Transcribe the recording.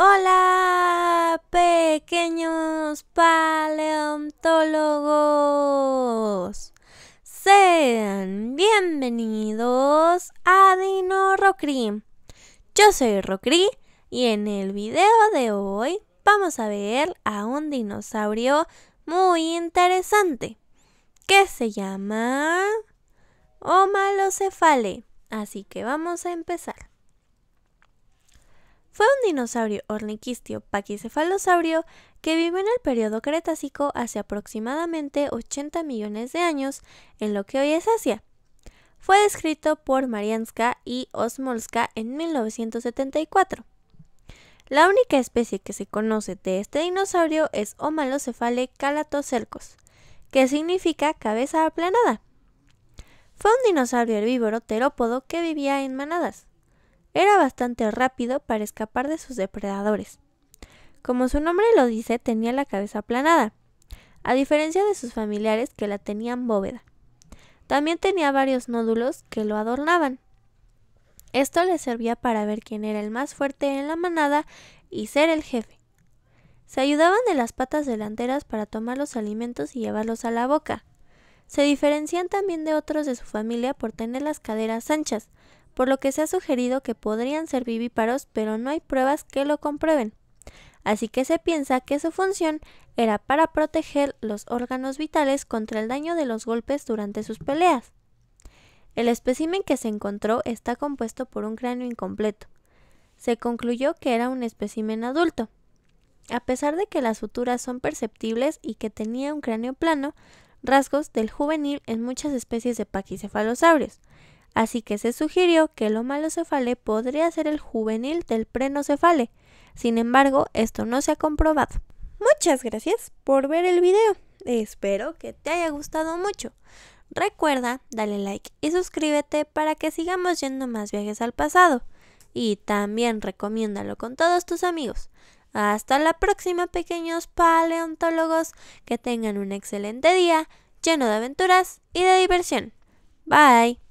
Hola, pequeños paleontólogos. Sean bienvenidos a Dino Rocri. Yo soy Rocri y en el video de hoy vamos a ver a un dinosaurio muy interesante que se llama Omalocefale. Así que vamos a empezar. Fue un dinosaurio orniquistio paquicefalosaurio que vivió en el periodo Cretácico hace aproximadamente 80 millones de años en lo que hoy es Asia. Fue descrito por Marianska y Osmolska en 1974. La única especie que se conoce de este dinosaurio es Omalocephale calatocercos, que significa cabeza aplanada. Fue un dinosaurio herbívoro terópodo que vivía en manadas. Era bastante rápido para escapar de sus depredadores. Como su nombre lo dice, tenía la cabeza aplanada, a diferencia de sus familiares que la tenían bóveda. También tenía varios nódulos que lo adornaban. Esto le servía para ver quién era el más fuerte en la manada y ser el jefe. Se ayudaban de las patas delanteras para tomar los alimentos y llevarlos a la boca. Se diferencian también de otros de su familia por tener las caderas anchas, por lo que se ha sugerido que podrían ser vivíparos, pero no hay pruebas que lo comprueben. Así que se piensa que su función era para proteger los órganos vitales contra el daño de los golpes durante sus peleas. El espécimen que se encontró está compuesto por un cráneo incompleto. Se concluyó que era un espécimen adulto. A pesar de que las suturas son perceptibles y que tenía un cráneo plano, rasgos del juvenil en muchas especies de paquicefalosaurios, así que se sugirió que el cefale podría ser el juvenil del prenocefale. Sin embargo, esto no se ha comprobado. Muchas gracias por ver el video. Espero que te haya gustado mucho. Recuerda, dale like y suscríbete para que sigamos yendo más viajes al pasado. Y también recomiéndalo con todos tus amigos. Hasta la próxima, pequeños paleontólogos. Que tengan un excelente día, lleno de aventuras y de diversión. Bye.